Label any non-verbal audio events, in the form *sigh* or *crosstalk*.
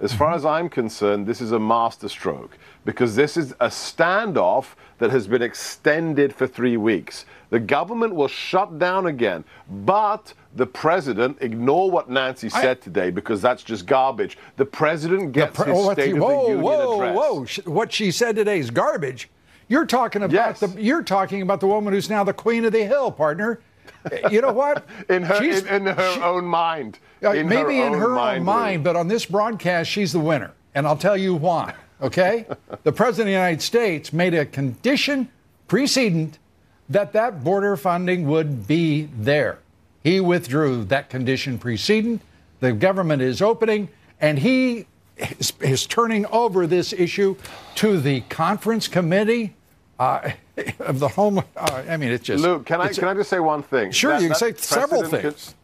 As far as I'm concerned, this is a masterstroke because this is a standoff that has been extended for three weeks. The government will shut down again, but the president, ignore what Nancy I, said today because that's just garbage. The president gets the pre- his oh, State of whoa, the Union whoa, address. Whoa, whoa, What she said today is garbage. You're talking about yes. the you're talking about the woman who's now the queen of the hill, partner you know what? *laughs* in her, in, in, her she, own mind. Uh, in maybe her in her own mind, mind but on this broadcast, she's the winner. And I'll tell you why, okay? *laughs* the President of the United States made a condition precedent that that border funding would be there. He withdrew that condition precedent. The government is opening, and he is, is turning over this issue to the conference committee uh, *laughs* of the home. Uh, I mean, it's just. Luke, can I can I just say one thing? Sure, that, you can say several things.